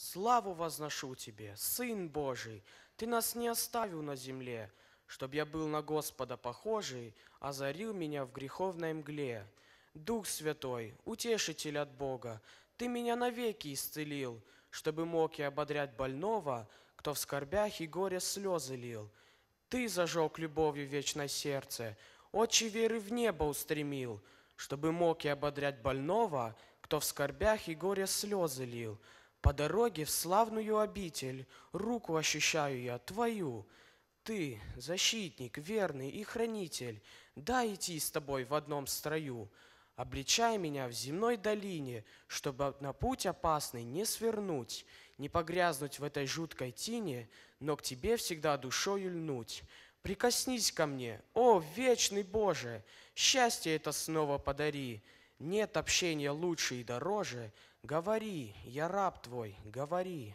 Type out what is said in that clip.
Славу возношу Тебе, Сын Божий, Ты нас не оставил на земле, Чтоб я был на Господа похожий, Озарил меня в греховной мгле. Дух Святой, утешитель от Бога, Ты меня навеки исцелил, Чтобы мог я ободрять больного, Кто в скорбях и горе слезы лил. Ты зажег любовью вечное сердце, Очи веры в небо устремил, Чтобы мог я ободрять больного, Кто в скорбях и горе слезы лил. По дороге в славную обитель Руку ощущаю я твою. Ты, защитник, верный и хранитель, Дай идти с тобой в одном строю. Обличай меня в земной долине, Чтобы на путь опасный не свернуть, Не погрязнуть в этой жуткой тине, Но к тебе всегда душою льнуть. Прикоснись ко мне, о, вечный Боже, Счастье это снова подари, нет общения лучше и дороже. Говори, я раб твой, говори.